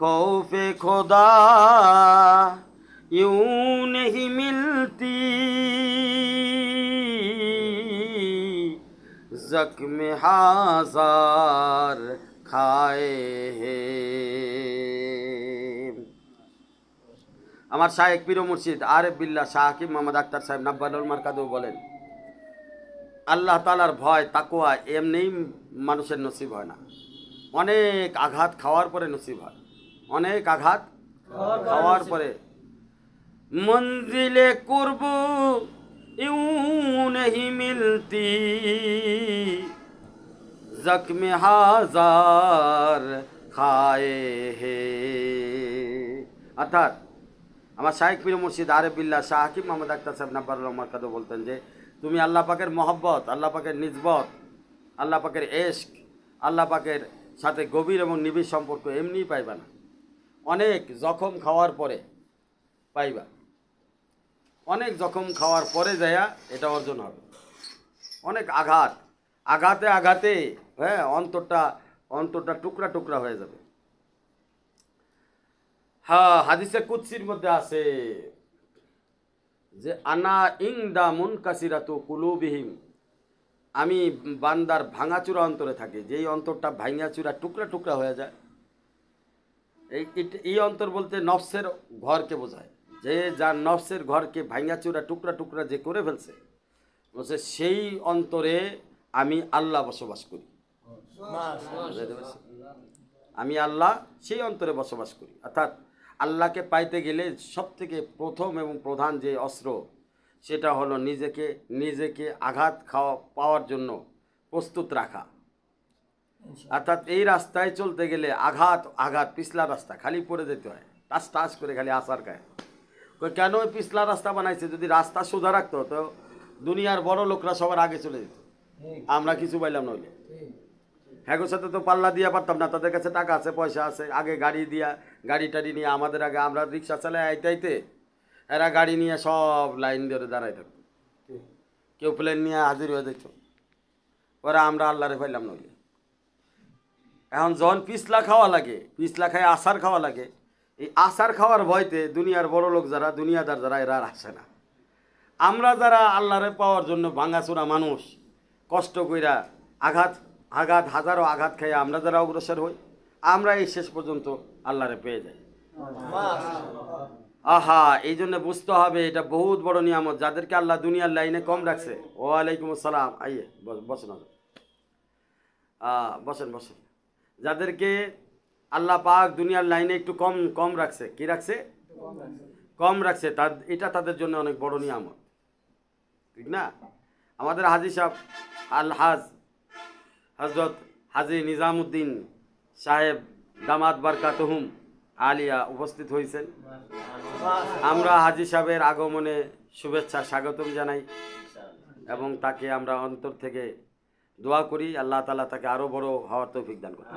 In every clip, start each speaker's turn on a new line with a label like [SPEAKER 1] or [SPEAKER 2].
[SPEAKER 1] खौफे খোদা ইউন হি মিলতি जख्म হাজার খায় হে আমার শাহেক পীর মুর্শিদ আরেফ বিল্লা শাহিব মোহাম্মদ আক্তার সাহেব মার কাদু বলেন আল্লাহ তালার ভয় তাকুয়া এমনিই মানুষের নসিব হয় না অনেক আঘাত খাওয়ার পরে নসিব হয় অনেক আঘাত খাওয়ার পরে মঞ্জিলে করব ইউ মিলতি জখমে হাজার খায়ে হে অর্থাৎ আমার শাহেক পীর মুর্শিদ আরে বিল্লা হাকিম মোহাম্মদ আক্তার সাহেব নাব্বার রহমান কাদু বলতেন যে তুমি আল্লাহ পাকের মহব্বত আল্লাহ পাকের নিজবত আল্লাহ পাকের এশক আল্লাহ পাকের সাথে গভীর এবং নিবিড় সম্পর্ক এমনিই পাইবা না অনেক জখম খাওয়ার পরে পাইবা অনেক জখম খাওয়ার পরে যায়া এটা অর্জন হবে অনেক আঘাত আঘাতে আঘাতে হ্যাঁ অন্তরটা অন্তরটা টুকরা টুকরা হয়ে যাবে হ্যাঁ হাদিসে কুৎসির মধ্যে আছে যে আনা ইং দা মুন কাসিরাতু কুলুবিহীন আমি বান্দার ভাঙাচুরা অন্তরে থাকি যেই অন্তরটা ভাঙাচুরা টুকরা টুকরা হয়ে যায় এই অন্তর বলতে নফসের ঘরকে বোঝায় যে যার নফসের ঘরকে ভাঙ্গাচুরা টুকরা টুকরা যে করে ফেলছে বলছে সেই অন্তরে আমি আল্লাহ বসবাস করি আমি আল্লাহ সেই অন্তরে বসবাস করি অর্থাৎ আল্লাহকে পাইতে গেলে সব থেকে প্রথম এবং প্রধান যে অস্ত্র সেটা হলো নিজেকে নিজেকে আঘাত খাওয়া পাওয়ার জন্য প্রস্তুত রাখা অর্থাৎ এই রাস্তায় চলতে গেলে আঘাত আঘাত পিছলা রাস্তা খালি পড়ে যেতে হয় তাস টাস করে খালি আসার খায় কেন পিছলা রাস্তা বানাইছে যদি রাস্তা সোজা রাখতো তো দুনিয়ার বড় লোকরা সবার আগে চলে যেত আমরা কিছু পাইলাম নইলে হ্যাঁ সাথে তো পাল্লা দিয়ে পারতাম না তাদের কাছে টাকা আছে পয়সা আছে আগে গাড়ি দিয়া গাড়ি টাড়ি নিয়ে আমাদের আগে আমরা রিক্সা চালাই আইতে আইতে এরা গাড়ি নিয়ে সব লাইন ধরে দাঁড়াই থাকতো কেউ প্লেন নিয়ে হাজির হয়ে যেত ওরা আমরা আল্লাহরে পাইলাম নইলে এখন যখন পিছলা খাওয়া লাগে পিছলা খায় আসার খাওয়া লাগে এই আসার খাওয়ার ভয়তে দুনিয়ার বড় লোক যারা দুনিয়াদার যারা এরা আর আসে না আমরা যারা আল্লাহরে পাওয়ার জন্য ভাঙাচোরা মানুষ কষ্ট কইরা আঘাত আঘাত হাজারো আঘাত খাইয়া আমরা যারা অগ্রসর হই আমরা এই শেষ পর্যন্ত আল্লাহরে পেয়ে যাই আহা এই জন্য বুঝতে হবে এটা বহুত বড় নিয়ামত যাদেরকে আল্লাহ দুনিয়ার লাইনে কম রাখছে ওয়ালাইকুম আসসালাম আইয়ে বসেন বসেন বসেন যাদেরকে আল্লাহ পাক দুনিয়ার লাইনে একটু কম কম রাখছে কি রাখছে কম রাখছে তার এটা তাদের জন্য অনেক বড় নিয়ামত ঠিক না আমাদের হাজি সাহেব আল হাজ হজরত হাজি নিজামুদ্দিন সাহেব দামাত বারকাতহুম আলিয়া উপস্থিত হয়েছেন আমরা হাজি সাহেবের আগমনে শুভেচ্ছা স্বাগতম জানাই এবং তাকে আমরা অন্তর থেকে দোয়া করি আল্লাহ তালা তাকে আরও বড় হওয়ার তৌফিক দান করে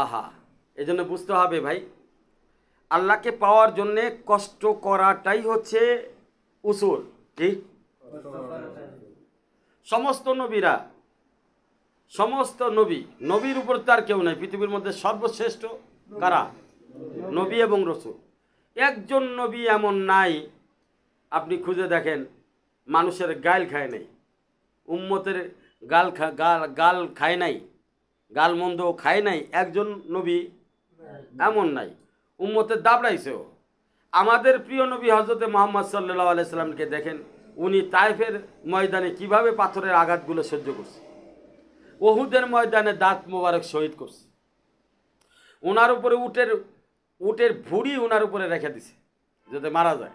[SPEAKER 1] আহা এজন্য বুঝতে হবে ভাই আল্লাহকে পাওয়ার জন্যে কষ্ট করাটাই হচ্ছে উসুল কি সমস্ত নবীরা সমস্ত নবী নবীর উপর তার কেউ নাই পৃথিবীর মধ্যে সর্বশ্রেষ্ঠ কারা নবী এবং রসুল একজন নবী এমন নাই আপনি খুঁজে দেখেন মানুষের গাইল খায় নেই উম্মতের গাল গাল গাল খায় নাই গাল মন্দ খায় নাই একজন নবী এমন নাই উম্মতের দাবড়াইছেও আমাদের প্রিয় নবী হজরতে মোহাম্মদ সাল্লাহ আলাইসাল্লামকে দেখেন উনি তাইফের ময়দানে কিভাবে পাথরের আঘাতগুলো সহ্য করছে ওহুদের ময়দানে দাঁত মোবারক শহীদ করছে ওনার উপরে উটের উটের ভুড়ি ওনার উপরে রেখে দিছে যাতে মারা যায়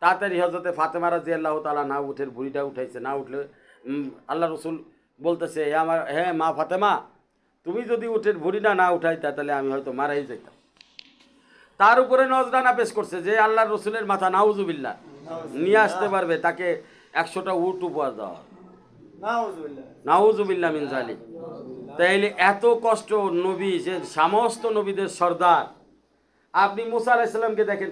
[SPEAKER 1] তাড়াতাড়ি হজরতে ফাতেমারা জিয়াল্লাহ তালা না উঠের ভুড়িটা উঠাইছে না উঠলে আল্লাহ রসুল বলতেছে হে আমার হ্যাঁ মা ফাতেমা তুমি যদি উঠের ভুড়িটা না উঠাইতা তাহলে আমি হয়তো মারাই যাইতাম তার উপরে নজরানা পেশ করছে যে আল্লাহ রসুলের মাথা নাউজুবিল্লা নিয়ে আসতে পারবে তাকে একশোটা উট উপহার দেওয়া নাউজুবিল্লা মিন তাইলে এত কষ্ট নবী যে সমস্ত নবীদের সর্দার আপনি মুসা আলাইসাল্লামকে দেখেন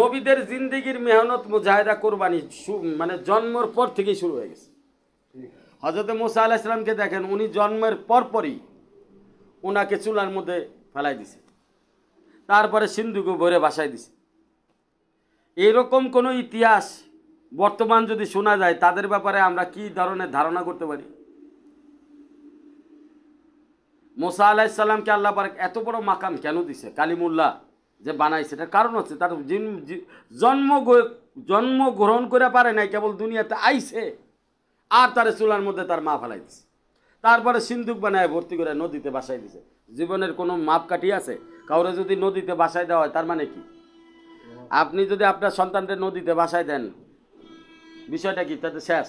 [SPEAKER 1] নবীদের জিন্দিগির মেহনত মুজাহিদা কোরবানি মানে জন্মর পর থেকেই শুরু হয়ে গেছে হজরত মোসা আল্লাহ ইসলামকে দেখেন উনি জন্মের পরপরই ওনাকে চুলার মধ্যে ফেলাই দিছে তারপরে সিন্ধুকে ভরে বাসায় দিছে এরকম কোনো ইতিহাস বর্তমান যদি শোনা যায় তাদের ব্যাপারে আমরা কি ধরনের ধারণা করতে পারি মোসা ইসলামকে আল্লাহ পারে এত বড় মাকাম কেন দিছে কালিমুল্লাহ যে বানাইছে এটার কারণ হচ্ছে তার জন্ম জন্মগ্রহণ করে পারে নাই কেবল দুনিয়াতে আইসে আর তার চুলার মধ্যে তার মা ফেলাই দিছে তারপরে সিন্ধুক বানায় ভর্তি করে নদীতে বাসায় দিছে জীবনের কোনো মাপকাঠি আছে কাউরে যদি নদীতে বাসায় দেওয়া হয় তার মানে কি আপনি যদি আপনার সন্তানদের নদীতে বাসায় দেন বিষয়টা কি তাতে শেষ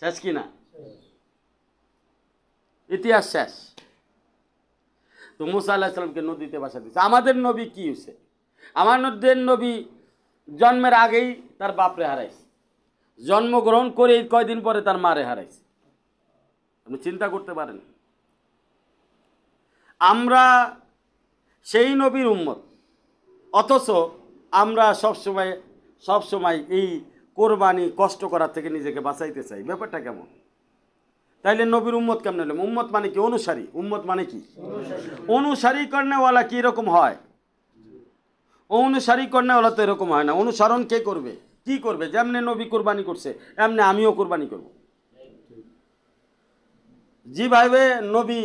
[SPEAKER 1] শেষ কি না ইতিহাস শেষ তো মুসা আল্লাহ সাল্লামকে নদীতে বাসা দিচ্ছে আমাদের নবী কী হয়েছে আমাদের নবী জন্মের আগেই তার বাপরে হারাইছে জন্মগ্রহণ করে এই কয়দিন পরে তার মারে হারাইছে আপনি চিন্তা করতে পারেন আমরা সেই নবীর উম্মত অথচ আমরা সবসময় সবসময় এই কোরবানি কষ্ট করার থেকে নিজেকে বাঁচাইতে চাই ব্যাপারটা কেমন তাইলে নবীর উম্মত কেমন হলাম উম্মত মানে কি অনুসারী উম্মত মানে কি অনুসারী কর্ণেওয়ালা কীরকম হয় অনুসারী কর্ণেওয়ালা তো এরকম হয় না অনুসরণ কে করবে কি করবে যেমনে নবী কোরবানি করছে এমনি আমিও কোরবানি করব যেভাবে নবী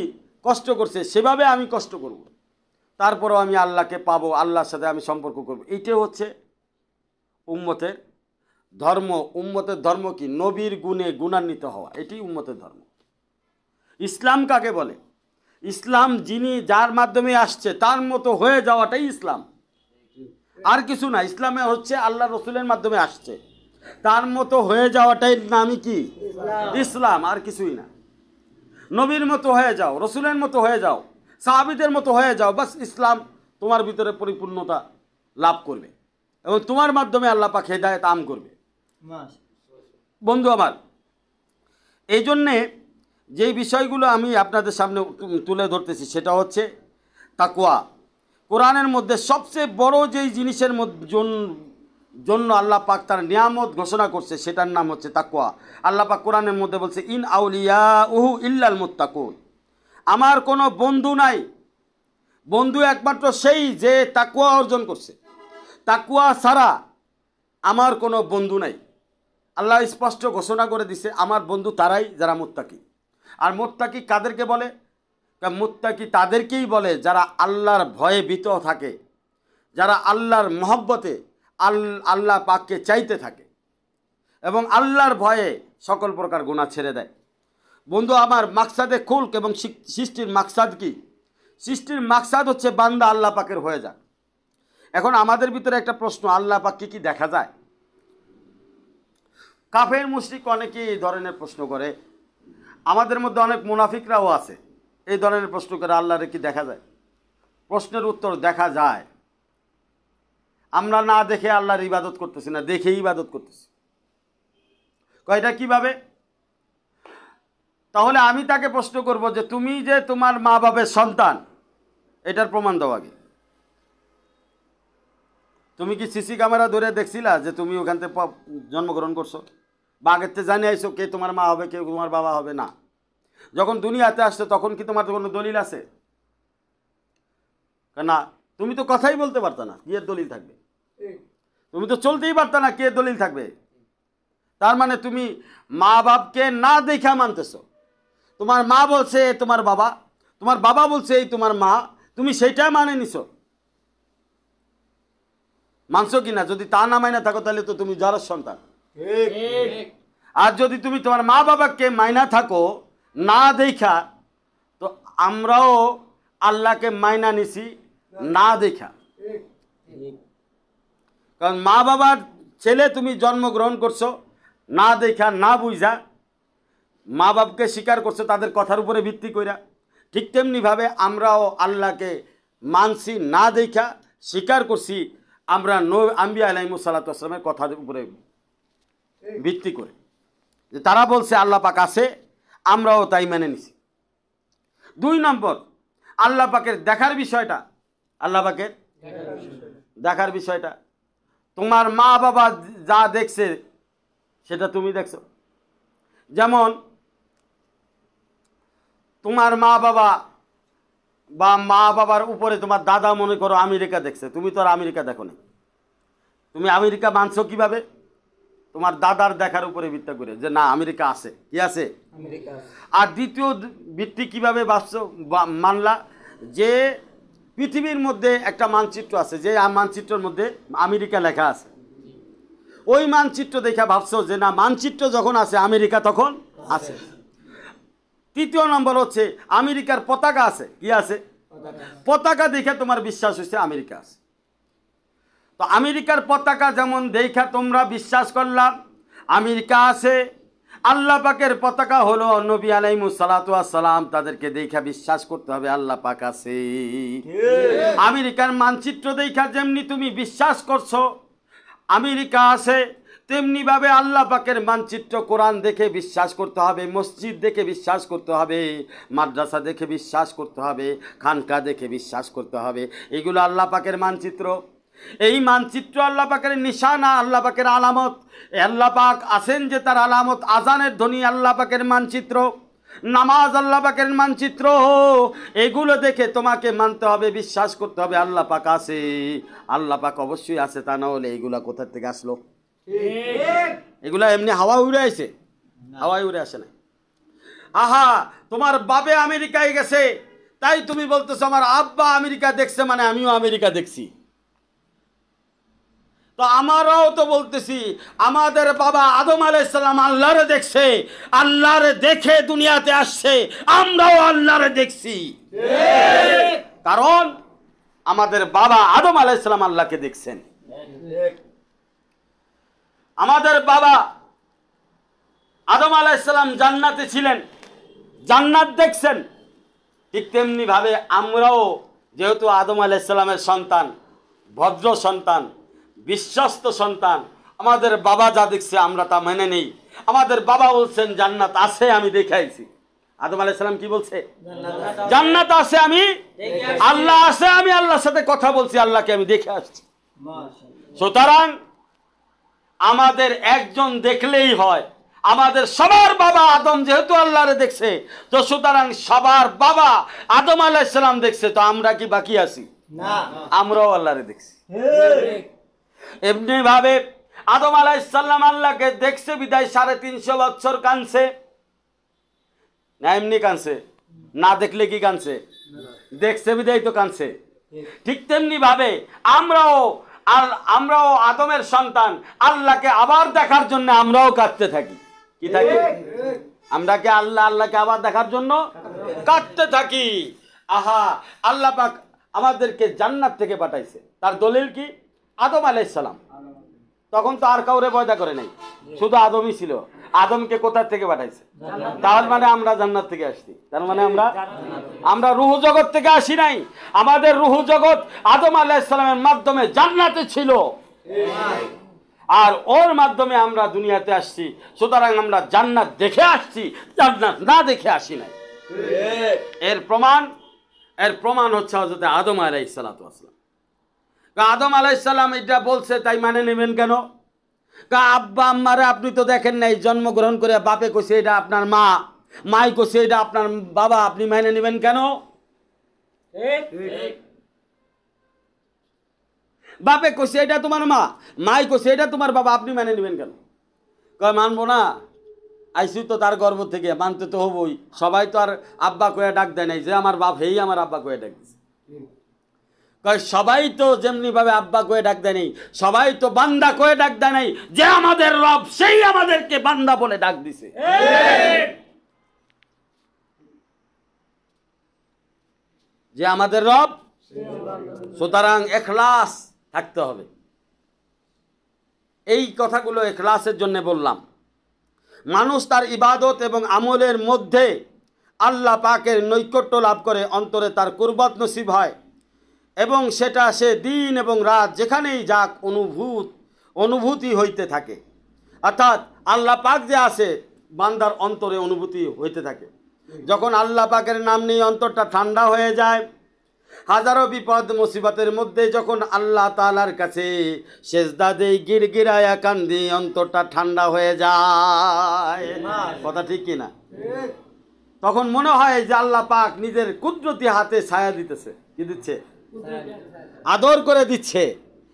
[SPEAKER 1] কষ্ট করছে সেভাবে আমি কষ্ট করব তারপরেও আমি আল্লাহকে পাবো আল্লাহর সাথে আমি সম্পর্ক করব এইটাই হচ্ছে উম্মতের ধর্ম উম্মতের ধর্ম কি নবীর গুণে গুণান্বিত হওয়া এটি উম্মতের ধর্ম ইসলাম কাকে বলে ইসলাম যিনি যার মাধ্যমে আসছে তার মতো হয়ে যাওয়াটাই ইসলাম আর কিছু না ইসলামে হচ্ছে আল্লাহ রসুলের মাধ্যমে আসছে তার মতো হয়ে যাওয়াটাই নামই কি ইসলাম আর কিছুই না নবীর মতো হয়ে যাও রসুলের মতো হয়ে যাও সাহাবিদের মতো হয়ে যাও বাস ইসলাম তোমার ভিতরে পরিপূর্ণতা লাভ করবে এবং তোমার মাধ্যমে আল্লাহ পাখে হেদায়ত আম করবে বন্ধু আমার এই জন্যে যেই বিষয়গুলো আমি আপনাদের সামনে তুলে ধরতেছি সেটা হচ্ছে তাকুয়া কোরআনের মধ্যে সবচেয়ে বড় যেই জিনিসের জন্য আল্লাহ পাক তার নিয়ামত ঘোষণা করছে সেটার নাম হচ্ছে তাকুয়া আল্লাহ পাক কোরআনের মধ্যে বলছে ইন আউলিয়া উহু ইল্লাল মোত্তাকুন আমার কোনো বন্ধু নাই বন্ধু একমাত্র সেই যে তাকুয়া অর্জন করছে তাকুয়া ছাড়া আমার কোনো বন্ধু নাই আল্লাহ স্পষ্ট ঘোষণা করে দিছে আমার বন্ধু তারাই যারা মোত্তাকি আর মোত্তাকি কাদেরকে বলে তা মুত্তাকি তাদেরকেই বলে যারা আল্লাহর ভয়ে ভীত থাকে যারা আল্লাহর মহব্বতে আল আল্লাহ পাককে চাইতে থাকে এবং আল্লাহর ভয়ে সকল প্রকার গুণা ছেড়ে দেয় বন্ধু আমার মাকসাদে খুলক এবং সৃষ্টির মাকসাদ কি সৃষ্টির মাকসাদ হচ্ছে বান্দা আল্লাহ পাকের হয়ে যাক এখন আমাদের ভিতরে একটা প্রশ্ন আল্লাহ পাককে কি দেখা যায় কাফের মুশ্রিক অনেকেই এই ধরনের প্রশ্ন করে আমাদের মধ্যে অনেক মুনাফিকরাও আছে এই ধরনের প্রশ্ন করে আল্লাহরে কি দেখা যায় প্রশ্নের উত্তর দেখা যায় আমরা না দেখে আল্লাহর ইবাদত করতেছি না দেখে ইবাদত করতেছি কয়টা কিভাবে তাহলে আমি তাকে প্রশ্ন করব যে তুমি যে তোমার মা বাবের সন্তান এটার প্রমাণ দাও আগে তুমি কি সিসি ক্যামেরা ধরে দেখছিলা যে তুমি ওখান থেকে জন্মগ্রহণ করছো বা আগের থেকে জানিয়ে আইসো কে তোমার মা হবে কে তোমার বাবা হবে না যখন দুনিয়াতে আসছে তখন কি তোমার কোনো দলিল আছে না তুমি তো কথাই বলতে পারতো না কে দলিল থাকবে তুমি তো চলতেই পারতো না কে দলিল থাকবে তার মানে তুমি মা বাপকে না দেখা মানতেছ তোমার মা বলছে তোমার বাবা তোমার বাবা বলছে এই তোমার মা তুমি সেইটা মানে নিছো মানছো না যদি তা না মাইনা থাকো তাহলে তো তুমি যার সন্তান আর যদি তুমি তোমার মা বাবাকে মাইনা থাকো না দেখা তো আমরাও আল্লাহকে মাইনা নিছি না দেখা কারণ মা বাবার ছেলে তুমি জন্মগ্রহণ করছো না দেখা না বুঝা মা বাপকে স্বীকার করছো তাদের কথার উপরে ভিত্তি কইরা ঠিক তেমনিভাবে আমরাও আল্লাহকে মানছি না দেখা স্বীকার করছি আমরা নো আম্বি আলাইম সাল্লা সাল্লামের কথার উপরে ভিত্তি করে যে তারা বলছে আল্লাহ পাক আছে আমরাও তাই মেনে নিছি দুই নম্বর আল্লাহ পাকের দেখার বিষয়টা আল্লাহ পাকের দেখার বিষয়টা তোমার মা বাবা যা দেখছে সেটা তুমি দেখছো যেমন তোমার মা বাবা বা মা বাবার উপরে তোমার দাদা মনে করো আমেরিকা দেখছে তুমি তো আর আমেরিকা দেখো না তুমি আমেরিকা মানছো কীভাবে তোমার দাদার দেখার উপরে ভিত্তি করে যে না আমেরিকা আছে কি আছে আর দ্বিতীয় ভিত্তি কিভাবে বাঁচছ মানলা যে পৃথিবীর মধ্যে একটা মানচিত্র আছে যে মানচিত্রের মধ্যে আমেরিকা লেখা আছে ওই মানচিত্র দেখা ভাবছো যে না মানচিত্র যখন আছে আমেরিকা তখন আছে তৃতীয় নম্বর হচ্ছে আমেরিকার পতাকা আছে কি আছে পতাকা দেখে তোমার বিশ্বাস হচ্ছে আমেরিকা আছে তো আমেরিকার পতাকা যেমন দেখা তোমরা বিশ্বাস করলাম আমেরিকা আছে আল্লাহ পাকের পতাকা হলো নবী আলাইমু সালাম তাদেরকে দেখা বিশ্বাস করতে হবে আল্লাহ পাক আছে আমেরিকার মানচিত্র দেখা যেমনি তুমি বিশ্বাস করছো আমেরিকা আছে তেমনিভাবে আল্লাহ পাকের মানচিত্র কোরআন দেখে বিশ্বাস করতে হবে মসজিদ দেখে বিশ্বাস করতে হবে মাদ্রাসা দেখে বিশ্বাস করতে হবে খানকা দেখে বিশ্বাস করতে হবে এগুলো আল্লাহ পাকের মানচিত্র এই মানচিত্র আল্লাহ পাকের নিশানা আল্লাহ পাকের আলামত আল্লাহ পাক আছেন যে তার আলামত আজানের ধ্বনি আল্লাহ পাকের মানচিত্র নামাজ আল্লাহ পাকের মানচিত্র এগুলো দেখে তোমাকে মানতে হবে বিশ্বাস করতে হবে আল্লাহ পাক আছে আল্লাহ পাক অবশ্যই আছে তা না হলে এগুলা কোথার থেকে আসলো এগুলা এমনি হাওয়া উড়ে আছে হাওয়ায় উড়ে আসে না আহা তোমার বাবে আমেরিকায় গেছে তাই তুমি বলতেছো আমার আব্বা আমেরিকা দেখছে মানে আমিও আমেরিকা দেখছি তো আমারাও তো বলতেছি আমাদের বাবা আদম আলাইসাল্লাম আল্লাহরে দেখছে আল্লাহরে দেখে দুনিয়াতে আসছে আমরাও আল্লাহরে দেখছি কারণ আমাদের বাবা আদম আলাইসাল্লাম আল্লাহকে দেখছেন আমাদের বাবা আদম আলাইসালাম জান্নাতে ছিলেন জান্নাত দেখছেন ঠিক তেমনিভাবে আমরাও যেহেতু আদম আলাইসাল্লামের সন্তান ভদ্র সন্তান বিশ্বস্ত সন্তান আমাদের বাবা যা দেখছে আমরা তা মেনে নেই আমাদের বাবা বলছেন জান্নাত আছে আমি দেখাইছি আদম আলাইসালাম কি বলছে জান্নাত আছে আমি আল্লাহ আছে আমি আল্লাহর সাথে কথা বলছি আল্লাহকে আমি দেখে আসছি সুতরাং আমাদের একজন দেখলেই হয় আমাদের সবার বাবা আদম যেহেতু আল্লাহরে দেখছে তো সুতরাং সবার বাবা আদম আলাহিসাম দেখছে তো আমরা কি বাকি আছি আমরাও আল্লাহরে দেখছি এমনিভাবে আদম আলাইসাল্লাম আল্লাহকে দেখছে বিদায় সাড়ে তিনশো বছর কানছে না এমনি কানছে না দেখলে কি কানছে দেখছে বিদায় তো কানছে ঠিক তেমনিভাবে আমরাও আর আমরাও আদমের সন্তান আল্লাহকে আবার দেখার জন্য আমরাও কাঁদতে থাকি কি থাকি আমরা কি আল্লাহ আল্লাহকে আবার দেখার জন্য কাঁদতে থাকি আহা আল্লাহ পাক আমাদেরকে জান্নাত থেকে পাঠাইছে তার দলিল কি আদম আলাইসালাম তখন তো আর কাউরে পয়দা করে নাই শুধু আদমই ছিল আদমকে কোথার থেকে পাঠাইছে তার মানে আমরা জান্নাত থেকে আসছি তার মানে আমরা আমরা রুহু জগৎ থেকে আসি নাই আমাদের রুহু জগৎ আদম আলাইসালামের মাধ্যমে জান্নাতে ছিল আর ওর মাধ্যমে আমরা দুনিয়াতে আসছি সুতরাং আমরা জান্নাত দেখে আসছি জান্নাত না দেখে আসি নাই এর প্রমাণ এর প্রমাণ হচ্ছে হজরত আদম আলাই আসলাম আদম আলাইসাল্লাম এটা বলছে তাই মানে নেবেন কেন কা আব্বা আম্মারা আপনি তো দেখেন নাই জন্মগ্রহণ করে বাপে কষে এটা আপনার মা মাই কষে এটা আপনার বাবা আপনি মাইনে নেবেন কেন বাপে কষে এটা তোমার মা মাই কষে এটা তোমার বাবা আপনি মেনে নেবেন কেন কয় মানবো না আইসি তো তার গর্ব থেকে মানতে তো হবই সবাই তো আর আব্বা কয়ে ডাক দেয় নাই যে আমার বাপ হেই আমার আব্বা কয়ে ডাক দিয়েছে সবাই তো যেমনিভাবে আব্বা কয়ে ডাক দেয় নেই সবাই তো বান্দা কয়ে ডাক দেয় নেই যে আমাদের রব সেই আমাদেরকে বান্দা বলে ডাক দিছে যে আমাদের রব সুতরাং এখলাস থাকতে হবে এই কথাগুলো এখলাসের জন্য বললাম মানুষ তার ইবাদত এবং আমলের মধ্যে আল্লাহ পাকের নৈকট্য লাভ করে অন্তরে তার কুরবত নসিব হয় এবং সেটা সে দিন এবং রাত যেখানেই যাক অনুভূত অনুভূতি হইতে থাকে অর্থাৎ আল্লাহ পাক যে আসে বান্দার অন্তরে অনুভূতি হইতে থাকে যখন আল্লাহ পাকের নাম নিয়ে অন্তরটা ঠান্ডা হয়ে যায় হাজারো বিপদ মুসিবতের মধ্যে যখন আল্লাহ তালার কাছে শেষ দেই গির গিরায়া কান্দি অন্তরটা ঠান্ডা হয়ে যায় কথা ঠিক কিনা তখন মনে হয় যে আল্লাহ পাক নিজের কুদরতি হাতে ছায়া দিতেছে কি দিচ্ছে আদর করে দিচ্ছে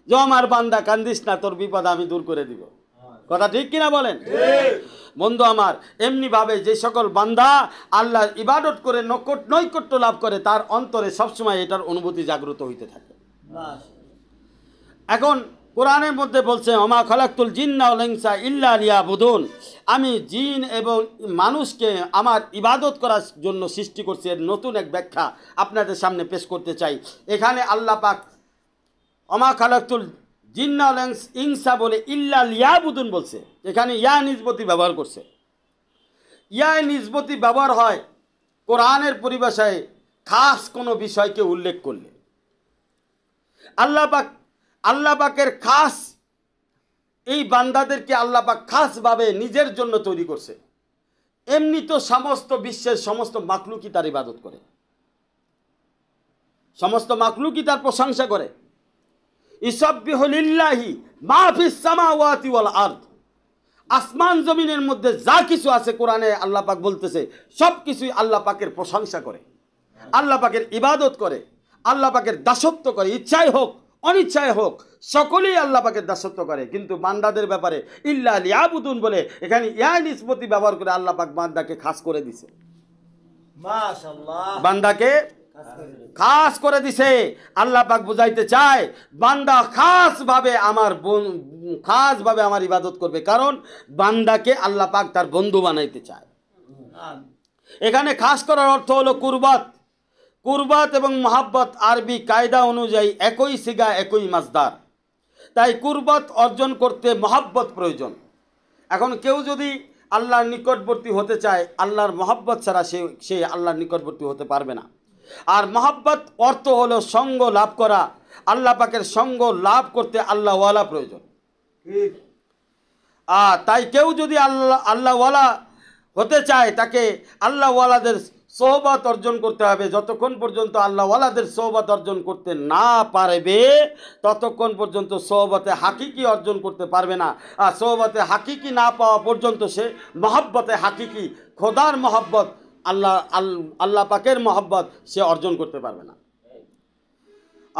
[SPEAKER 1] যে আমার বান্দা কান্দিস না তোর বিপদ আমি দূর করে দিব কথা ঠিক কিনা বলেন বন্ধু আমার এমনিভাবে যে সকল বান্দা আল্লাহ ইবাদত করে নকট নৈকট্য লাভ করে তার অন্তরে সবসময় এটার অনুভূতি জাগ্রত হইতে থাকে এখন কোরআনের মধ্যে বলছে অমা খলাক্তুল জিন্নাউলিংসা ইল্লা রিয়া বুধুন আমি জিন এবং মানুষকে আমার ইবাদত করার জন্য সৃষ্টি করছি এর নতুন এক ব্যাখ্যা আপনাদের সামনে পেশ করতে চাই এখানে আল্লাহ পাক অমা খালাক্তুল জিন্নাউলিংস ইংসা বলে ইল্লা লিয়া বুধুন বলছে এখানে ইয়া নিজবতি ব্যবহার করছে ইয়া নিজবতি ব্যবহার হয় কোরআনের পরিভাষায় খাস কোনো বিষয়কে উল্লেখ করলে আল্লাহ পাক আল্লাহ পাকের খাস এই বান্দাদেরকে আল্লাহ পাক খাসভাবে নিজের জন্য তৈরি করছে এমনি তো সমস্ত বিশ্বের সমস্ত মাকলুকি তার ইবাদত করে সমস্ত মাকলুকি তার প্রশংসা করে ইসবিহলিল্লাহি মাহফিস সামাওয়াতি আসমান জমিনের মধ্যে যা কিছু আছে কোরআনে আল্লাহ পাক বলতেছে সব কিছুই আল্লাহ পাকের প্রশংসা করে আল্লাহ পাকের ইবাদত করে আল্লাহ পাকের দাসত্ব করে ইচ্ছাই হোক অনিচ্ছায় হোক সকলেই আল্লাহ পাকে দাসত্ব করে কিন্তু বান্দাদের ব্যাপারে ইল্লা ইয়াবুদুন বলে এখানে ইয়া নিষ্পত্তি ব্যবহার করে আল্লাহ পাক বান্দাকে খাস করে দিছে বান্দাকে খাস করে দিছে আল্লাহ পাক বুঝাইতে চায় বান্দা ভাবে আমার বোন ভাবে আমার ইবাদত করবে কারণ বান্দাকে আল্লাহ পাক তার বন্ধু বানাইতে চায় এখানে খাস করার অর্থ হলো কুরবাত কুরবাত এবং মোহাব্বত আরবি কায়দা অনুযায়ী একই সিগা একই মাসদার তাই কুরবাত অর্জন করতে মহাব্বত প্রয়োজন এখন কেউ যদি আল্লাহর নিকটবর্তী হতে চায় আল্লাহর মহাব্বত ছাড়া সে সে আল্লাহর নিকটবর্তী হতে পারবে না আর মহাব্বত অর্থ হলো সঙ্গ লাভ করা আল্লাহ পাকের সঙ্গ লাভ করতে আল্লাহওয়ালা প্রয়োজন আর তাই কেউ যদি আল্লাহ আল্লাহওয়ালা হতে চায় তাকে আল্লাহওয়ালাদের সৌবাত অর্জন করতে হবে যতক্ষণ পর্যন্ত আল্লাহওয়ালাদের সৌবাত অর্জন করতে না পারবে ততক্ষণ পর্যন্ত সৌবতে হাকিকি অর্জন করতে পারবে না আর সৌবতে হাকিকি না পাওয়া পর্যন্ত সে মহব্বতে হাকিকি খোদার মহব্বত আল্লাহ আল্লাহ পাকের মহব্বত সে অর্জন করতে পারবে না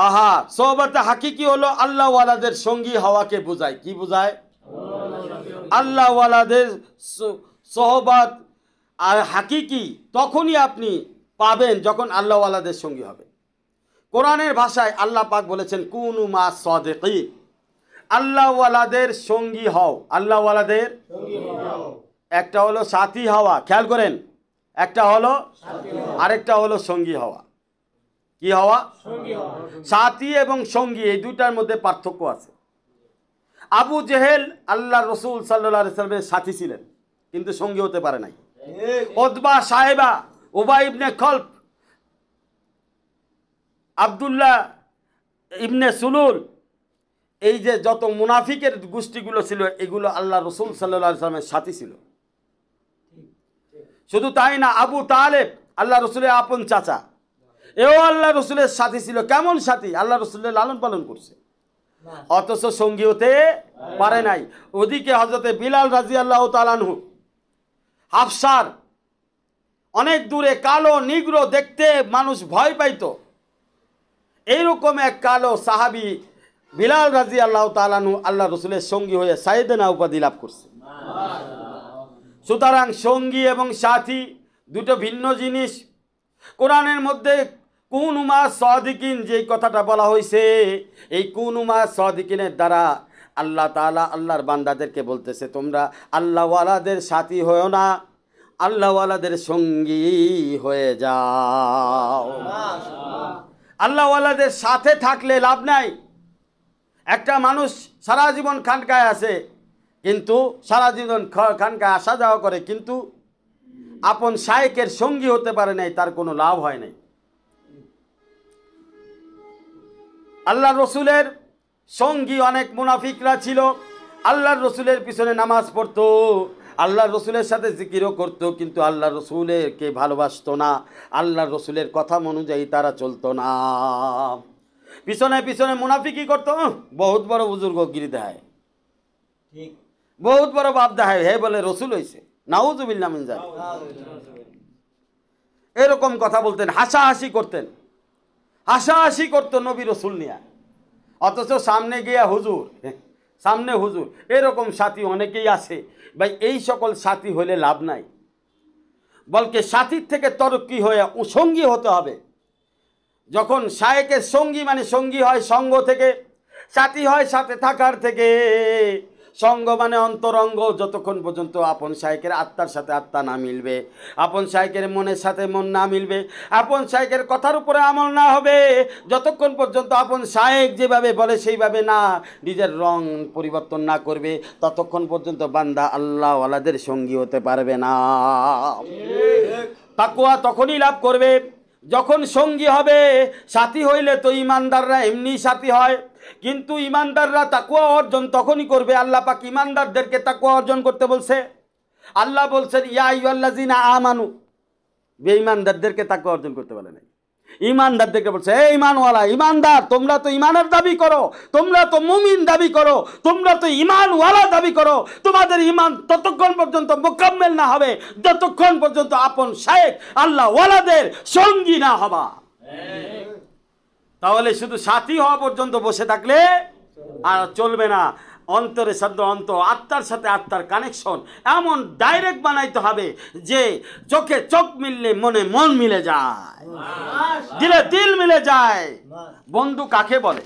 [SPEAKER 1] আহা সৌবতে হাকিকি হলো আল্লাহওয়ালাদের সঙ্গী হওয়াকে বোঝায় কি বোঝায় আল্লাহওয়ালাদের সহবাদ আর হাকিকি তখনই আপনি পাবেন যখন আল্লাহওয়ালাদের সঙ্গী হবে কোরআনের ভাষায় আল্লাহ পাক বলেছেন কুনু মা সদেকি আল্লাহওয়ালাদের সঙ্গী হও আল্লাহওয়ালাদের একটা হলো সাথী হওয়া খেয়াল করেন একটা হলো আরেকটা হলো সঙ্গী হওয়া কি হওয়া সাথী এবং সঙ্গী এই দুইটার মধ্যে পার্থক্য আছে আবু জেহেল আল্লাহ রসুল সাল্লাহ সাল্লামের সাথী ছিলেন কিন্তু সঙ্গী হতে পারে নাই ওদবা সাহেবা ওবাই ইবনে খল্প আবদুল্লাহ ইবনে সুলুল এই যে যত মুনাফিকের গোষ্ঠীগুলো ছিল এগুলো আল্লাহ রসুল সাল্লা সাল্লামের সাথী ছিল শুধু তাই না আবু তালেব আল্লাহ রসুলের আপন চাচা এও আল্লাহ রসুলের সাথী ছিল কেমন সাথী আল্লাহ রসুলের লালন পালন করছে অথচ সঙ্গী হতে পারে নাই ওদিকে হজরতে বিলাল রাজি আল্লাহ তালানহু হাফসার অনেক দূরে কালো নিগ্র দেখতে মানুষ ভয় পাইত এইরকম এক কালো সাহাবি বিলাল রাজি আল্লাহ তালানু আল্লাহ রসুলের সঙ্গী হয়ে সাইদেনা উপাধি লাভ করছে সুতরাং সঙ্গী এবং সাথী দুটো ভিন্ন জিনিস কোরআনের মধ্যে কুনুমা সদিকিন যেই কথাটা বলা হয়েছে এই কুনুমা সদিকিনের দ্বারা আল্লাহ তালা আল্লাহর বান্দাদেরকে বলতেছে তোমরা আল্লাহওয়ালাদের সাথী হয়েও না আল্লাহওয়ালাদের সঙ্গী হয়ে যাও আল্লাহওয়ালাদের সাথে থাকলে লাভ নাই একটা মানুষ সারা জীবন খানকায় আসে কিন্তু সারা জীবন খানকায় আসা যাওয়া করে কিন্তু আপন শায়কের সঙ্গী হতে পারে নাই তার কোনো লাভ হয় নাই আল্লাহ রসুলের সঙ্গী অনেক মুনাফিকরা ছিল আল্লাহর রসুলের পিছনে নামাজ পড়তো আল্লাহর রসুলের সাথে জিকিরও করতো কিন্তু আল্লাহ রসুলেরকে ভালোবাসত না আল্লাহর রসুলের কথা অনুযায়ী তারা চলতো না পিছনে পিছনে মুনাফিকি করতো বহুত বড় বুজুর্গগিরি দেয় ঠিক বহুত বড় বাপ দেখায় হে বলে রসুল হয়েছে নাউজুবিল্লা এরকম কথা বলতেন হাসাহাসি করতেন হাসাহাসি করতো নবী রসুল নিয়া অথচ সামনে গিয়া হুজুর হ্যাঁ, সামনে হুজুর এরকম সাথী অনেকেই আছে ভাই এই সকল সাথী হলে লাভ নাই বলকে সাথীর থেকে তরক্কি হয়ে সঙ্গী হতে হবে যখন সায়েকের সঙ্গী মানে সঙ্গী হয় সঙ্গ থেকে সাথী হয় সাথে থাকার থেকে সঙ্গ মানে অন্তরঙ্গ যতক্ষণ পর্যন্ত আপন সাহেকের আত্মার সাথে আত্মা না মিলবে আপন সাহেকের মনের সাথে মন না মিলবে আপন সাহেকের কথার উপরে আমল না হবে যতক্ষণ পর্যন্ত আপন সাহেক যেভাবে বলে সেইভাবে না নিজের রং পরিবর্তন না করবে ততক্ষণ পর্যন্ত বান্দা আল্লাহওয়ালাদের সঙ্গী হতে পারবে না তাকুয়া তখনই লাভ করবে যখন সঙ্গী হবে সাথী হইলে তো ইমানদাররা এমনি সাথী হয় কিন্তু ইমানদাররা তাকুয়া অর্জন তখনই করবে আল্লাহ পাক ইমানদারদেরকে তাকুয়া অর্জন করতে বলছে আল্লাহ বলছেন ইয়া ইয়াল্লাজিনা আমানু ইমানদারদেরকে তাকুয়া অর্জন করতে বলে নাই ইমানদারদেরকে বলছে এই ইমানওয়ালা ইমানদার তোমরা তো ইমানের দাবি করো তোমরা তো মুমিন দাবি করো তোমরা তো ইমানওয়ালা দাবি করো তোমাদের ইমান ততক্ষণ পর্যন্ত মোকাম্মেল না হবে যতক্ষণ পর্যন্ত আপন শায়েক আল্লাহ ওয়ালাদের সঙ্গী না হবা হ্যাঁ। তাহলে শুধু সাথী হওয়া পর্যন্ত বসে থাকলে আর চলবে না অন্তরে সাধ্য অন্ত আত্মার সাথে আত্মার কানেকশন এমন ডাইরেক্ট বানাইতে হবে যে চোখে চোখ মিললে মনে মন মিলে যায় দিলে দিল মিলে যায় বন্ধু কাকে বলে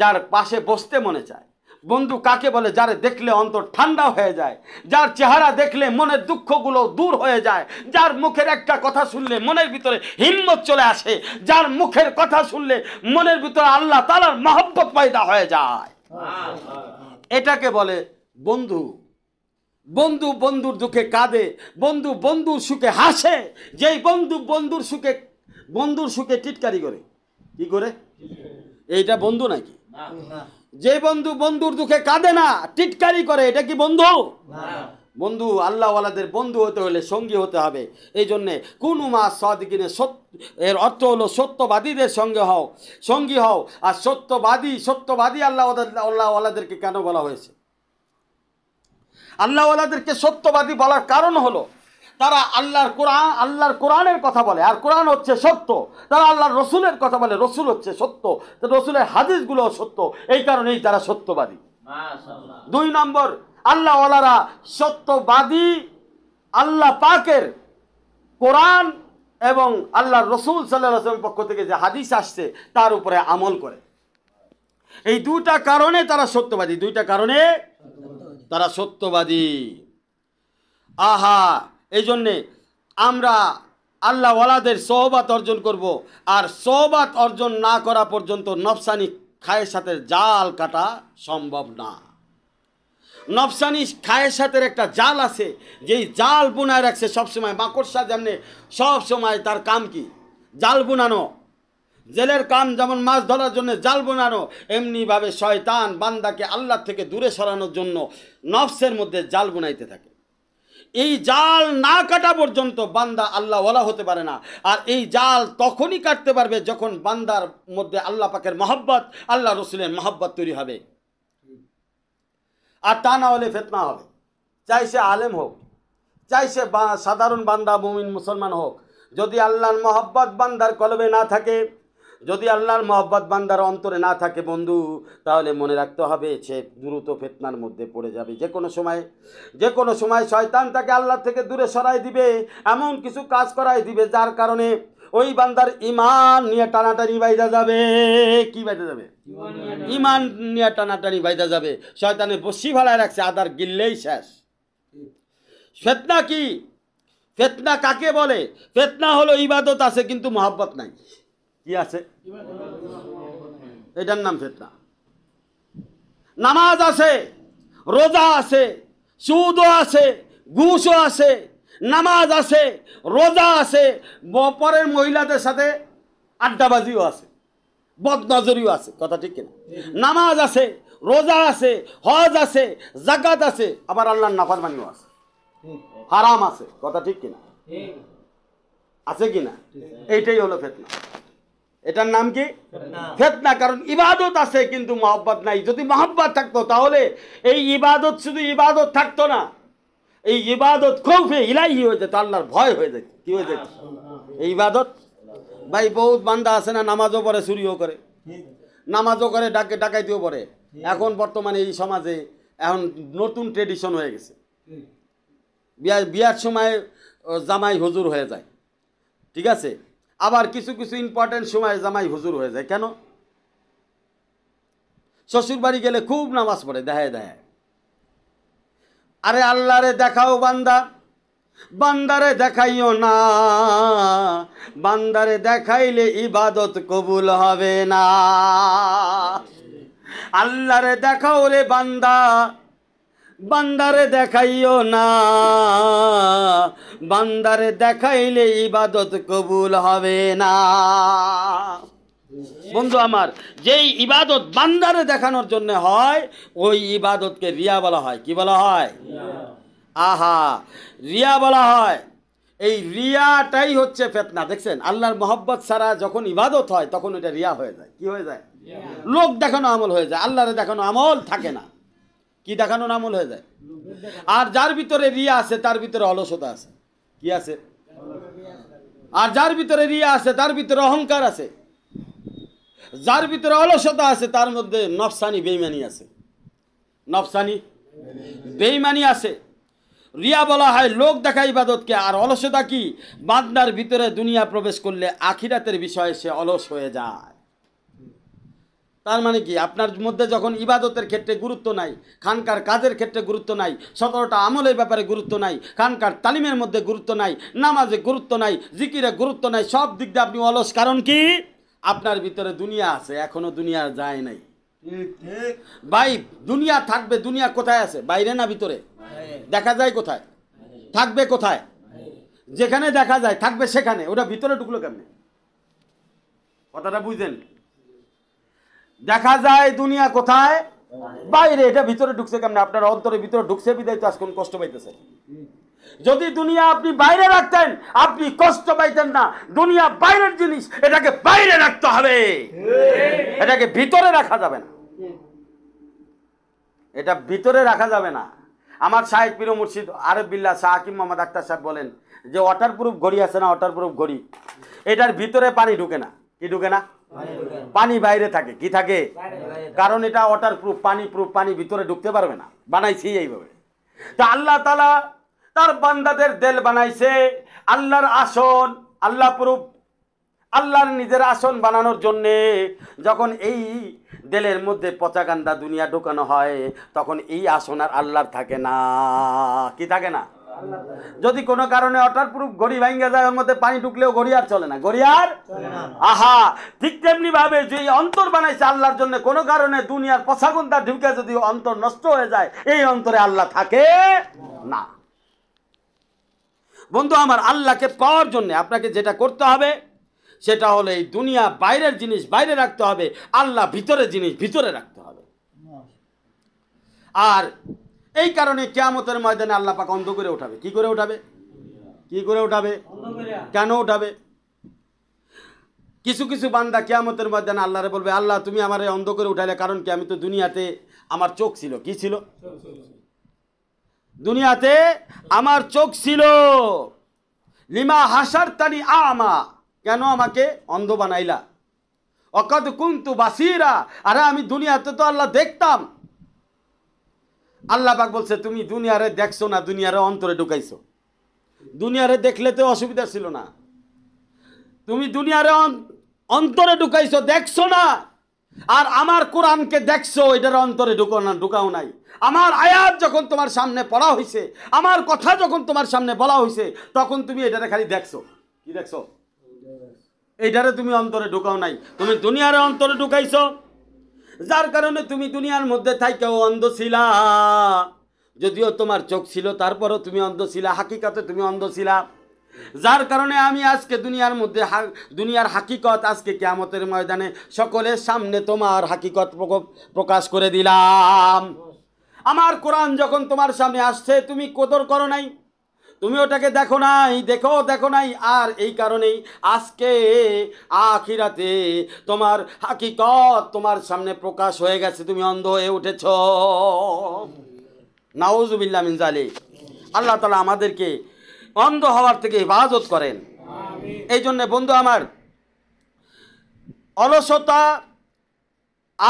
[SPEAKER 1] যার পাশে বসতে মনে চায় বন্ধু কাকে বলে যারে দেখলে অন্তর ঠান্ডা হয়ে যায় যার চেহারা দেখলে মনের দুঃখগুলো দূর হয়ে যায় যার মুখের একটা কথা শুনলে মনের ভিতরে হিম্মত চলে আসে যার মুখের কথা শুনলে মনের ভিতরে আল্লাহ তালার মহব্বত পয়দা হয়ে যায় এটাকে বলে বন্ধু বন্ধু বন্ধুর দুঃখে কাঁদে বন্ধু বন্ধুর সুখে হাসে যেই বন্ধু বন্ধুর সুখে বন্ধুর সুখে টিটকারি করে কি করে এইটা বন্ধু নাকি যে বন্ধু বন্ধুর দুঃখে কাঁদে না টিটকারি করে এটা কি বন্ধু বন্ধু আল্লাহওয়ালাদের বন্ধু হতে হলে সঙ্গী হতে হবে এই জন্যে কোনো মা সদিকিনে সত্য এর অর্থ হলো সত্যবাদীদের সঙ্গে হও সঙ্গী হও আর সত্যবাদী সত্যবাদী আল্লাহ আল্লাহওয়ালাদেরকে কেন বলা হয়েছে আল্লাহওয়ালাদেরকে সত্যবাদী বলার কারণ হলো তারা আল্লাহর কোরআন আল্লাহর কোরআনের কথা বলে আর কোরআন হচ্ছে সত্য তারা আল্লাহর রসুলের কথা বলে রসুল হচ্ছে সত্য রসুলের হাদিসগুলো সত্য এই কারণেই তারা সত্যবাদী দুই নম্বর আল্লাহ ওলারা সত্যবাদী আল্লাহ পাকের কোরআন এবং আল্লাহ রসুল সাল্লাহ পক্ষ থেকে যে হাদিস আসছে তার উপরে আমল করে এই দুটা কারণে তারা সত্যবাদী দুইটা কারণে তারা সত্যবাদী আহা এই জন্যে আমরা আল্লাহ ওয়ালাদের সহবাত অর্জন করব আর সহবাত অর্জন না করা পর্যন্ত নফসানি খায়ের সাথে জাল কাটা সম্ভব না নফসানি খায়েসাতের একটা জাল আছে যেই জাল বুনায় রাখছে সবসময় মাকড়সা যেমনি সবসময় তার কাম কি জাল বুনানো জেলের কাম যেমন মাছ ধরার জন্য জাল বোনানো এমনিভাবে শয়তান বান্দাকে আল্লাহ থেকে দূরে সরানোর জন্য নফসের মধ্যে জাল বুনাইতে থাকে এই জাল না কাটা পর্যন্ত বান্দা আল্লাহ ওলা হতে পারে না আর এই জাল তখনই কাটতে পারবে যখন বান্দার মধ্যে আল্লাহ পাকের মহব্বত আল্লাহ রসুলের মহব্বত তৈরি হবে আর তা না হলে ফেতনা হবে চাই সে আলেম হোক চাই সে সাধারণ বান্দা মুমিন মুসলমান হোক যদি আল্লাহর মহব্বত বান্দার কলবে না থাকে যদি আল্লাহর মহব্বত বান্দার অন্তরে না থাকে বন্ধু তাহলে মনে রাখতে হবে সে দ্রুত ফেতনার মধ্যে পড়ে যাবে যে কোনো সময় যে কোনো সময় শয়তান তাকে আল্লাহ থেকে দূরে সরাই দিবে এমন কিছু কাজ করাই দিবে যার কারণে ওই বান্দার ইমান নিয়ে টানাটানি বাইদা যাবে কি বাইদা যাবে ইমান নিয়ে টানাটানি বাইদা যাবে শয়তানে বসি ভালায় রাখছে আদার গিললেই শেষ ফেতনা কি ফেতনা কাকে বলে ফেতনা হলো ইবাদত আছে কিন্তু মহাব্বত নাই কি আছে এটার নাম ফেতনা নামাজ আছে রোজা আছে সুদও আছে ঘুষও আছে নামাজ আছে রোজা আছে বপরের মহিলাদের সাথে আড্ডাবাজিও আছে বদনজরিও আছে কথা ঠিক কিনা নামাজ আছে রোজা আছে হজ আছে জাকাত আছে আবার আল্লাহর নাফারমানিও আছে হারাম আছে কথা ঠিক কিনা আছে কিনা এইটাই হলো ফেতনা এটার নাম কি ফেতনা কারণ ইবাদত আছে কিন্তু মহব্বত নাই যদি মহব্বত থাকতো তাহলে এই ইবাদত শুধু ইবাদত থাকতো না এই ইবাদত খৌফে ইলাই হয়ে যেত আল্লাহর ভয় হয়ে যেত কি হয়ে যেত এই ইবাদত ভাই বহুত বান্দা আছে না নামাজও পড়ে চুরিও করে নামাজও করে ডাকে ডাকাইতেও পড়ে এখন বর্তমানে এই সমাজে এখন নতুন ট্রেডিশন হয়ে গেছে বিয়ার বিয়ার সময় জামাই হুজুর হয়ে যায় ঠিক আছে আবার কিছু কিছু ইম্পর্টেন্ট সময় জামাই হুজুর হয়ে যায় কেন শ্বশুর বাড়ি গেলে খুব নামাজ পড়ে দেখায় দেখায় আরে আল্লাহরে দেখাও বান্দা বান্দারে দেখাইও না বান্দারে দেখাইলে ইবাদত কবুল হবে না আল্লাহরে দেখাও রে বান্দা বান্দারে দেখাইও না বান্দারে দেখাইলে ইবাদত কবুল হবে না বন্ধু আমার যেই ইবাদত বান্দারে দেখানোর জন্য হয় ওই ইবাদতকে রিয়া বলা হয় কি বলা হয় আহা রিয়া বলা হয় এই রিয়াটাই হচ্ছে ফেতনা দেখছেন আল্লাহর মোহব্বত ছাড়া যখন ইবাদত হয় তখন ওইটা রিয়া হয়ে যায় কি হয়ে যায় লোক দেখানো আমল হয়ে যায় আল্লাহরে দেখানো আমল থাকে না কি দেখানো আমল হয়ে যায় আর যার ভিতরে রিয়া আছে তার ভিতরে অলসতা আছে কি আছে আর যার ভিতরে রিয়া আছে তার ভিতরে অহংকার আছে যার ভিতরে অলসতা আছে তার মধ্যে নফসানি বেইমানি আছে নফসানি বেইমানি আছে রিয়া বলা হয় লোক দেখা ইবাদতকে আর অলসতা কি বান্দার ভিতরে দুনিয়া প্রবেশ করলে আখিরাতের বিষয়ে সে অলস হয়ে যায় তার মানে কি আপনার মধ্যে যখন ইবাদতের ক্ষেত্রে গুরুত্ব নাই খানকার কাজের ক্ষেত্রে গুরুত্ব নাই সতেরোটা আমলের ব্যাপারে গুরুত্ব নাই খানকার তালিমের মধ্যে গুরুত্ব নাই নামাজে গুরুত্ব নাই জিকিরে গুরুত্ব নাই সব দিক দিয়ে আপনি অলস কারণ কি আপনার ভিতরে দুনিয়া আছে এখনো দুনিয়া যায় নাই ভাই দুনিয়া থাকবে দুনিয়া কোথায় আছে বাইরে না ভিতরে দেখা যায় কোথায় থাকবে কোথায় যেখানে দেখা যায় থাকবে সেখানে ওটা ভিতরে ঢুকলো কেমনে কথাটা বুঝলেন দেখা যায় দুনিয়া কোথায় বাইরে এটা ভিতরে ঢুকছে কেমনে আপনার অন্তরের ভিতরে ঢুকছে বিদায় তো কোন কষ্ট পাইতেছে যদি দুনিয়া আপনি বাইরে রাখতেন আপনি কষ্ট পাইতেন না দুনিয়া বাইরের জিনিস এটাকে বাইরে রাখতে হবে এটাকে ভিতরে রাখা যাবে না এটা ভিতরে রাখা যাবে না আমার শাহেদ পীর মুর্শিদ আরব বিল্লা আকিম মোহাম্মদ আক্তার সাহেব বলেন যে ওয়াটার প্রুফ ঘড়ি আছে না ওয়াটার প্রুফ ঘড়ি এটার ভিতরে পানি ঢুকে না কি ঢুকে না পানি বাইরে থাকে কি থাকে কারণ এটা ওয়াটার প্রুফ পানি প্রুফ পানি ভিতরে ঢুকতে পারবে না বানাইছি এইভাবে তা আল্লাহ তালা তার বান্দাদের দেল বানাইছে আল্লাহর আসন আল্লাহ প্রুফ আল্লাহর নিজের আসন বানানোর জন্যে যখন এই দেলের মধ্যে পচা গান্দা দুনিয়া ঢোকানো হয় তখন এই আসন আর আল্লাহর থাকে না কি থাকে না যদি কোনো কারণে অটার প্রুফ গড়ি ভাঙ্গে যায় ওর মধ্যে পানি ঢুকলেও গড়ি আর চলে না গড়ি আর আহা ঠিক তেমনি ভাবে যে অন্তর বানাইছে আল্লাহর জন্য কোনো কারণে দুনিয়ার পছাগন্তা ঢুকে যদি অন্তর নষ্ট হয়ে যায় এই অন্তরে আল্লাহ থাকে না বন্ধু আমার আল্লাহকে পাওয়ার জন্য আপনাকে যেটা করতে হবে সেটা হলো এই দুনিয়া বাইরের জিনিস বাইরে রাখতে হবে আল্লাহ ভিতরের জিনিস ভিতরে রাখতে হবে আর এই কারণে কেয়ামতের ময়দানে আল্লাহ পাক অন্ধ করে উঠাবে কি করে উঠাবে কি করে উঠাবে কেন উঠাবে কিছু কিছু বান্দা কেয়ামতের ময়দানে আল্লাহরে বলবে আল্লাহ তুমি আমার অন্ধ করে উঠালে কারণ কি আমি তো দুনিয়াতে আমার চোখ ছিল কি ছিল দুনিয়াতে আমার চোখ ছিল লিমা হাসার তানি আমা কেন আমাকে অন্ধ বানাইলা অকাত কুন্তু বাসিরা আরে আমি দুনিয়াতে তো আল্লাহ দেখতাম আল্লাহ পাক বলছে তুমি দুনিয়ারে দেখছো না দুনিয়ারে অন্তরে ঢুকাইছো দুনিয়ারে দেখলে তো অসুবিধা ছিল না তুমি দুনিয়ারে অন্তরে ঢুকাইছো দেখছো না আর আমার কোরআনকে দেখছো এটার অন্তরে ঢুকো না ঢুকাও নাই আমার আয়াত যখন তোমার সামনে পড়া হয়েছে আমার কথা যখন তোমার সামনে বলা হয়েছে তখন তুমি এটারে খালি দেখছো কি দেখছো এইটারে তুমি অন্তরে ঢুকাও নাই তুমি দুনিয়ার অন্তরে ঢুকাইছো যার কারণে তুমি দুনিয়ার মধ্যে থাইকেও অন্ধ ছিলা যদিও তোমার চোখ ছিল তারপরও তুমি অন্ধ ছিলা হাকিকাতে তুমি অন্ধ ছিলা যার কারণে আমি আজকে দুনিয়ার মধ্যে দুনিয়ার হাকিকত আজকে কেয়ামতের ময়দানে সকলের সামনে তোমার হাকিকত প্রকাশ করে দিলাম আমার কোরআন যখন তোমার সামনে আসছে তুমি কোদর করো নাই তুমি ওটাকে দেখো নাই দেখো দেখো নাই আর এই কারণেই আজকে আখিরাতে তোমার হাকিকত তোমার সামনে প্রকাশ হয়ে গেছে তুমি অন্ধ হয়ে উঠেছ নাওজুবিল্লা মিনজালি আল্লাহ তালা আমাদেরকে অন্ধ হওয়ার থেকে হেফাজত করেন এই জন্যে বন্ধু আমার অলসতা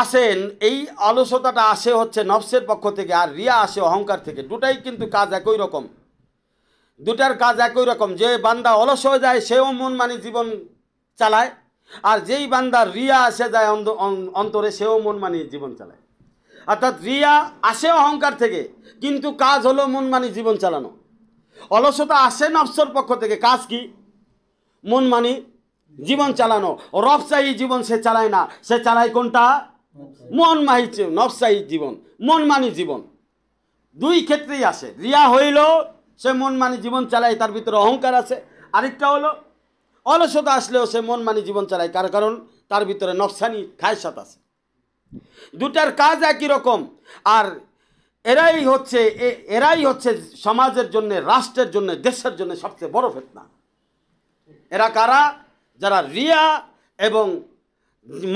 [SPEAKER 1] আসেন এই অলসতাটা আসে হচ্ছে নফসের পক্ষ থেকে আর রিয়া আসে অহংকার থেকে দুটাই কিন্তু কাজ একই রকম দুটার কাজ একই রকম যে বান্দা অলস হয়ে যায় সেও মন মানে জীবন চালায় আর যেই বান্দা রিয়া আসে যায় অন্তরে সেও মন মানে জীবন চালায় অর্থাৎ রিয়া আসে অহংকার থেকে কিন্তু কাজ হলো মন মানে জীবন চালানো অলসতা আসে নফসর পক্ষ থেকে কাজ কি মন মানি জীবন চালানো রফসাহি জীবন সে চালায় না সে চালায় কোনটা মন মাহি নফসাহি জীবন মন মানি জীবন দুই ক্ষেত্রেই আসে রিয়া হইল সে মন মানি জীবন চালায় তার ভিতরে অহংকার আছে আরেকটা হলো অলসতা আসলেও সে মন মানি জীবন চালায় কার কারণ তার ভিতরে নফসানি সাত আছে দুটার কাজ একই রকম আর এরাই হচ্ছে এরাই হচ্ছে সমাজের জন্য রাষ্ট্রের জন্য দেশের জন্য সবচেয়ে বড় ফেতনা এরা কারা যারা রিয়া এবং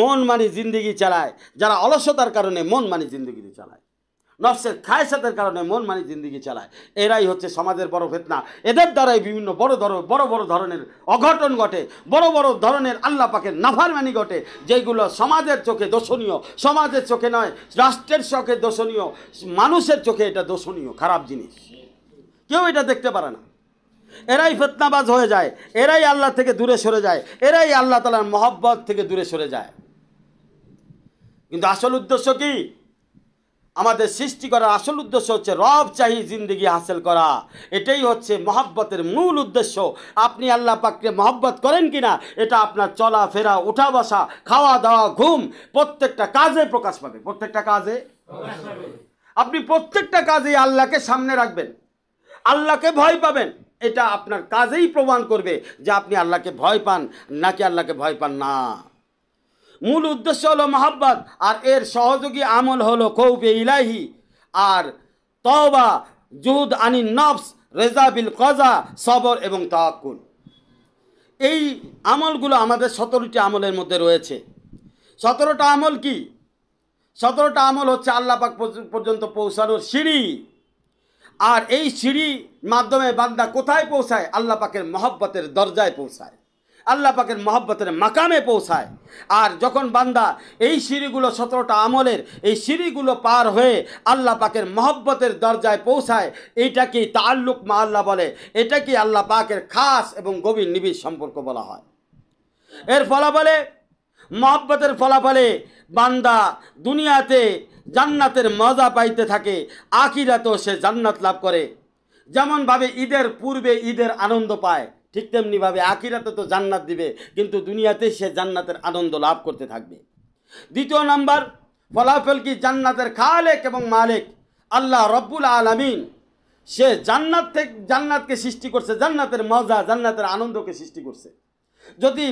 [SPEAKER 1] মন মানি জিন্দিগি চালায় যারা অলসতার কারণে মন মানি জিন্দিগি চালায় নফসের খায়সাদের কারণে মন মানি জিন্দিগি চালায় এরাই হচ্ছে সমাজের বড় ফেতনা এদের দ্বারাই বিভিন্ন বড় ধর বড় বড় ধরনের অঘটন ঘটে বড় বড় ধরনের আল্লাহ পাকের নাফারমানি ঘটে যেগুলো সমাজের চোখে দোষণীয় সমাজের চোখে নয় রাষ্ট্রের চোখে দোষণীয় মানুষের চোখে এটা দোষণীয় খারাপ জিনিস কেউ এটা দেখতে পারে না এরাই ফেতনাবাজ হয়ে যায় এরাই আল্লাহ থেকে দূরে সরে যায় এরাই আল্লাহ তালার মহব্বত থেকে দূরে সরে যায় কিন্তু আসল উদ্দেশ্য কী আমাদের সৃষ্টি করার আসল উদ্দেশ্য হচ্ছে রব চাহি জিন্দিগি হাসিল করা এটাই হচ্ছে মহাব্বতের মূল উদ্দেশ্য আপনি আল্লাহ পাককে মহব্বত করেন কি না এটা আপনার চলাফেরা উঠা বসা খাওয়া দাওয়া ঘুম প্রত্যেকটা কাজে প্রকাশ পাবে প্রত্যেকটা কাজে আপনি প্রত্যেকটা কাজে আল্লাহকে সামনে রাখবেন আল্লাহকে ভয় পাবেন এটা আপনার কাজেই প্রমাণ করবে যে আপনি আল্লাহকে ভয় পান নাকি আল্লাহকে ভয় পান না মূল উদ্দেশ্য হলো মহাব্বাদ আর এর সহযোগী আমল হলো কৌবে ইলাহি আর তওবা জুহুদ আনি নফস রেজাবিল কজা সবর এবং তাওয়াক্কুল এই আমলগুলো আমাদের সতেরোটি আমলের মধ্যে রয়েছে সতেরোটা আমল কি সতেরোটা আমল হচ্ছে আল্লাপাক পর্যন্ত পৌঁছানোর সিঁড়ি আর এই সিঁড়ি মাধ্যমে বান্দা কোথায় পৌঁছায় আল্লাপাকের মহব্বতের দরজায় পৌঁছায় আল্লাহ পাকের মহব্বতের মাকামে পৌঁছায় আর যখন বান্দা এই সিঁড়িগুলো সতেরোটা আমলের এই সিঁড়িগুলো পার হয়ে আল্লাহ পাকের মহব্বতের দরজায় পৌঁছায় এইটাকেই তাল্লুক মা আল্লাহ বলে এটাকে আল্লাহ পাকের খাস এবং গভীর নিবিড় সম্পর্ক বলা হয় এর ফলাফলে মহব্বতের ফলাফলে বান্দা দুনিয়াতে জান্নাতের মজা পাইতে থাকে আখিরাতেও সে জান্নাত লাভ করে যেমনভাবে ঈদের পূর্বে ঈদের আনন্দ পায় ঠিক তেমনিভাবে আখিরাতে তো জান্নাত দিবে কিন্তু দুনিয়াতে সে জান্নাতের আনন্দ লাভ করতে থাকবে দ্বিতীয় নাম্বার ফলাফল কি জান্নাতের খালেক এবং মালেক আল্লাহ রব্বুল আলমিন সে জান্নাত থেকে জান্নাতকে সৃষ্টি করছে জান্নাতের মজা জান্নাতের আনন্দকে সৃষ্টি করছে যদি